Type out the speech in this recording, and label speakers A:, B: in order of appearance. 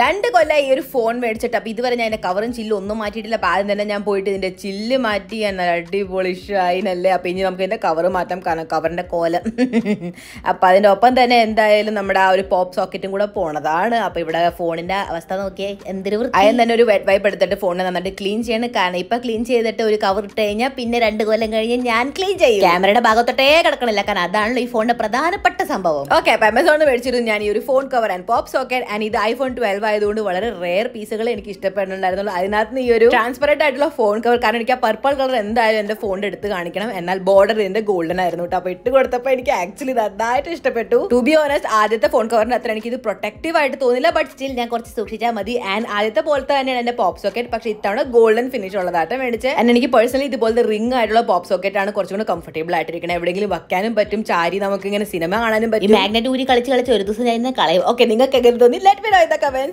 A: രണ്ട് കൊല്ലമായി ഈ ഒരു ഫോൺ മേടിച്ചിട്ട് അപ്പം ഇതുവരെ ഞാൻ എൻ്റെ കവറും ചില്ലും ഒന്നും മാറ്റിയിട്ടില്ല അപ്പം ആദ്യം തന്നെ ഞാൻ പോയിട്ട് ഇതിൻ്റെ ചില്ല് മാറ്റി എന്നാൽ അടിപൊളി ഷൈനല്ലേ അപ്പം ഇനി നമുക്ക് ഇതിൻ്റെ കവർ മാറ്റാം കാരണം കവറിൻ്റെ കോലം അപ്പം അതിൻ്റെ ഒപ്പം തന്നെ എന്തായാലും നമ്മുടെ ആ ഒരു പോപ്പ് സോക്കറ്റും കൂടെ പോണതാണ് അപ്പം ഇവിടെ ഫോണിൻ്റെ അവസ്ഥ നോക്കിയാൽ എന്തൊരു അയം തന്നെ ഒരു വെറ്റ് വൈപ്പ് എടുത്തിട്ട് ഫോണിനെ നന്നായിട്ട് ക്ലീൻ ചെയ്യണം കാരണം ഇപ്പം ക്ലീൻ ചെയ്തിട്ട് ഒരു കവർ ഇട്ട് കഴിഞ്ഞാൽ പിന്നെ രണ്ട് കൊല്ലം കഴിഞ്ഞ് ഞാൻ ക്ലീൻ ചെയ്യും ക്യാമറയുടെ ഭാഗത്തോട്ടേ കിടക്കണില്ല കാരണം അതാണല്ലോ ഈ ഫോണിൻ്റെ പ്രധാനപ്പെട്ട സംഭവം ഓക്കെ അപ്പം ആമസോണിൽ മേടിച്ചിരുന്നു ഞാൻ ഈ ഒരു phone cover and pop socket and ഇത് ഐഫോൺ ട്വൽവ് ആയതുകൊണ്ട് വളരെ റെയർ പീസുകൾ എനിക്ക് ഇഷ്ടപ്പെടുന്നുണ്ടായിരുന്നുള്ളൂ അതിനകത്ത് ഈ ഒരു ട്രാൻസ്പെറൻറ്റ് ആയിട്ടുള്ള ഫോൺ കവർ കാരണം എനിക്ക് ആ പർപ്പിൾ കളർ എന്തായാലും എൻ്റെ ഫോണിൻ്റെ എടുത്ത് കാണിക്കണം എന്നാൽ ബോർഡർ ഇതിൻ്റെ ഗോൾഡൻ ആയിരുന്നു കേട്ടോ അപ്പോൾ ഇട്ട് കൊടുത്തപ്പോൾ എനിക്ക് ആക്ച്വലി നന്നായിട്ട് ഇഷ്ടപ്പെട്ടു ടു ബി ഓണസ്റ്റ് ആദ്യത്തെ ഫോൺ കവറിൻ്റെ അത്ര എനിക്ക് ഇത് പ്രൊട്ടക്റ്റീവ് ആയിട്ട് തോന്നില്ല ബട്ട് സ്റ്റിൽ ഞാൻ കുറച്ച് സൂക്ഷിച്ചാൽ മതി ആൻഡ് ആദ്യത്തെ പോലത്തെ തന്നെയാണ് എൻ്റെ പോപ്പ് സോക്കറ്റ് പക്ഷേ ഇത്തവണ ഗോൾഡൻ ഫിനിഷ് ഉള്ളതായിട്ട് മേടിച്ച് എന്നെ എനിക്ക് പേഴ്സണലി ഇതുപോലത്തെ റിംഗ് ആയിട്ടുള്ള പോപ്പ് സോക്കറ്റ് ആണ് കുറച്ചും കൂടെ കംഫർട്ടബിൾ ആയിട്ടിരിക്കുന്നത് എവിടെയെങ്കിലും വെക്കാനും പറ്റും ചാരി നമുക്ക് ഇങ്ങനെ സിനിമ കാണാനും പറ്റും മാഗ്നറ്റ് ഊരി കളിച്ച് കളിച്ച് ഒരു ദിവസം ഞാൻ കളയും ഓക്കെ നിങ്ങൾക്ക് എങ്ങനെ തോന്നി let me know in the comment